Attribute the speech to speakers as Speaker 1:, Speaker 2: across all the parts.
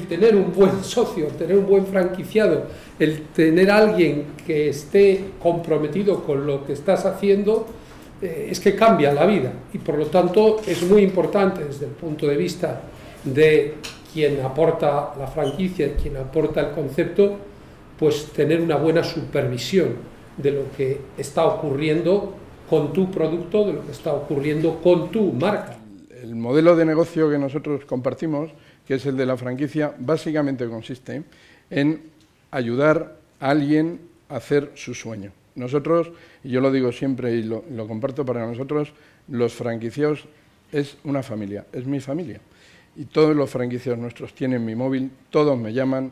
Speaker 1: el tener un buen socio, tener un buen franquiciado, el tener alguien que esté comprometido con lo que estás haciendo, eh, es que cambia la vida. Y por lo tanto es muy importante desde el punto de vista de quien aporta la franquicia, quien aporta el concepto, pues tener una buena supervisión de lo que está ocurriendo con tu producto, de lo que está ocurriendo con tu marca el modelo de negocio que nosotros compartimos, que es el de la franquicia, básicamente consiste en ayudar a alguien a hacer su sueño. Nosotros, y yo lo digo siempre y lo, comparto para nosotros, los franquiciados es una familia, es mi familia. Y todos los franquiciados nuestros tienen mi móvil, todos me llaman.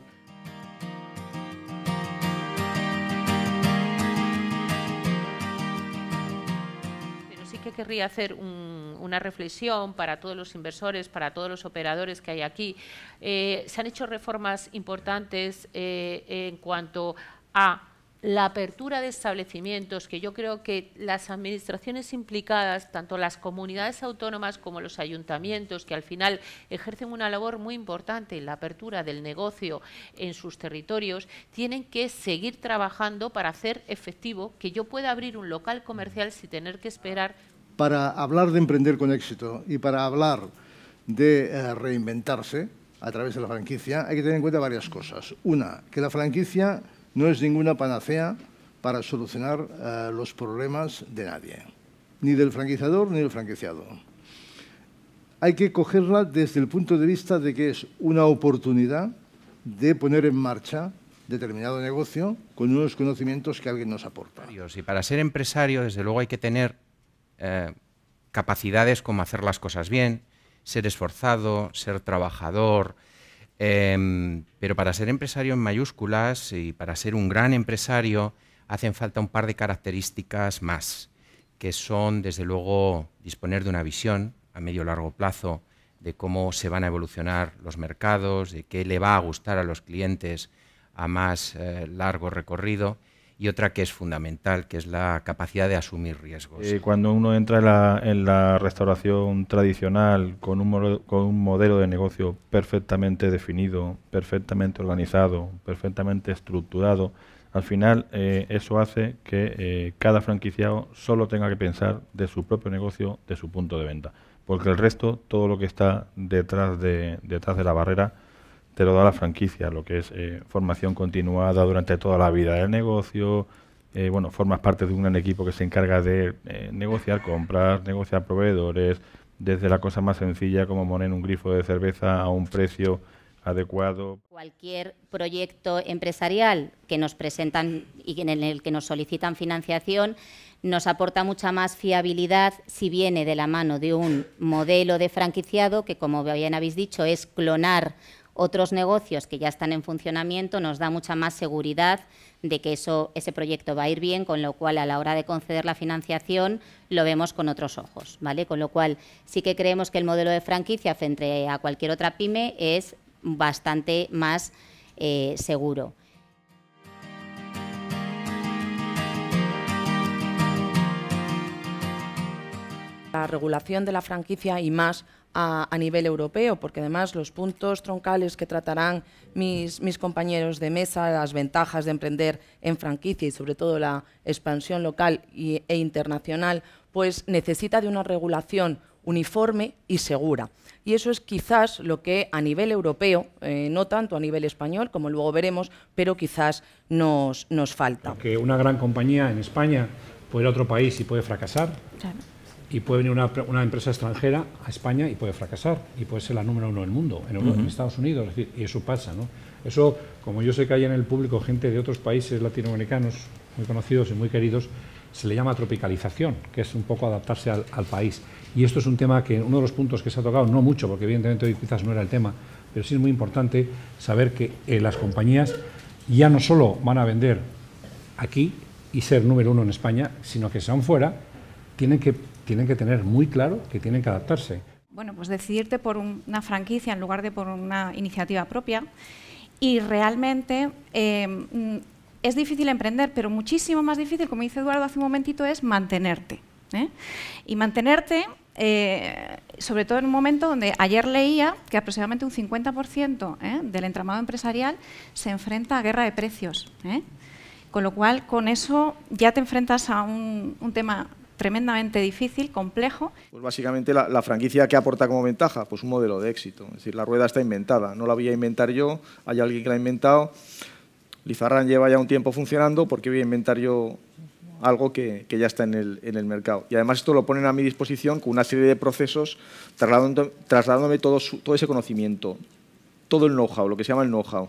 Speaker 2: querría hacer una reflexión para todos los inversores, para todos los operadores que hay aquí. Eh, se han hecho reformas importantes eh, en cuanto a la apertura de establecimientos, que yo creo que las administraciones implicadas, tanto las comunidades autónomas como los ayuntamientos, que al final ejercen una labor muy importante en la apertura del negocio en sus territorios, tienen que seguir trabajando para hacer efectivo que yo pueda abrir un local comercial sin tener que esperar
Speaker 1: para hablar de emprender con éxito y para hablar de eh, reinventarse a través de la franquicia, hay que tener en cuenta varias cosas. Una, que la franquicia no es ninguna panacea para solucionar eh, los problemas de nadie, ni del franquiciador ni del franquiciado. Hay que cogerla desde el punto de vista de que es una oportunidad de poner en marcha determinado negocio con unos conocimientos que alguien nos aporta. Y para ser empresario, desde luego, hay que tener eh, capacidades como hacer las cosas bien, ser esforzado, ser trabajador. Em, pero para ser empresario en mayúsculas y para ser un gran empresario hacen falta un par de características más, que son, desde luego, disponer de una visión a medio largo plazo de cómo se van a evolucionar los mercados, de qué le va a gustar a los clientes a más eh, largo recorrido y otra que es fundamental, que es la capacidad de
Speaker 2: asumir riesgos. Eh, cuando uno entra en la, restauración tradicional con un, con un modelo de negocio perfectamente definido, perfectamente organizado, perfectamente estructurado, al final eh, eso hace que eh, cada franquiciado solo tenga que pensar de su propio negocio, de su punto de venta, porque el resto, todo lo que está detrás de, detrás de la barrera, te lo da la franquicia, lo que es eh, formación continuada durante toda la vida del negocio. Eh, bueno, formas parte de un equipo que se encarga de eh, negociar compras, negociar proveedores, desde la cosa más sencilla como poner un grifo de cerveza a un precio adecuado. Cualquier proyecto empresarial que nos presentan y en el que nos solicitan financiación nos aporta mucha más fiabilidad si viene de la mano de un modelo de franquiciado que, como bien habéis dicho, es clonar otros negocios que ya están en funcionamiento, nos da mucha más seguridad de que ese proyecto va a ir bien, con lo cual a la hora de conceder la financiación lo vemos con otros ojos, ¿vale? Con lo cual sí que creemos que el modelo de franquicia frente a cualquier otra pyme es bastante más eh, seguro.
Speaker 1: la regulación de la franquicia y más a, nivel europeo, porque además los puntos troncales que tratarán mis, mis, compañeros de mesa, las ventajas de emprender en franquicia y sobre todo la expansión local e internacional, pues necesita de una regulación uniforme y segura. Y eso es quizás lo que a nivel europeo, eh, no tanto a nivel español, como luego veremos, pero quizás nos, nos falta. Que una gran compañía en España puede ir a otro país y puede fracasar. Claro y puede venir una, una, empresa extranjera a España y puede fracasar y puede ser la número uno del mundo, en, el Estados Unidos, decir, y eso pasa. ¿no? Eso, como yo sé que hay en el público gente de otros países latinoamericanos muy conocidos y muy queridos, se le llama tropicalización, que es un poco adaptarse al, país. Y esto es un tema que, uno de los puntos que se ha tocado, no mucho, porque evidentemente hoy quizás no era el tema, pero sí es muy importante saber que eh, las compañías ya no solo van a vender aquí y ser número uno en España, sino que sean fuera, tienen que tienen que tener muy claro que tienen que adaptarse. Bueno, pues decidirte por una franquicia en lugar de por una iniciativa propia. Y realmente em, es difícil emprender, pero muchísimo más difícil, como dice Eduardo hace un momentito, es mantenerte. ¿eh? Y mantenerte eh, sobre todo en un momento donde ayer leía que aproximadamente un 50% ¿eh? del entramado empresarial se enfrenta a guerra de precios. Con lo cual, con eso ya te enfrentas a un tema tremendamente difícil, complejo.
Speaker 2: Pues básicamente la, franquicia que aporta como ventaja, pues un modelo de éxito. Es decir, la rueda está inventada, no la voy a inventar yo, hay alguien que la ha inventado. Lizarran lleva ya un tiempo funcionando, ...porque voy a inventar yo algo que, ya está en el, mercado? Y además esto lo ponen a mi disposición con una serie de procesos, trasladándome todo, todo ese conocimiento, todo el know-how, lo que se llama el know-how.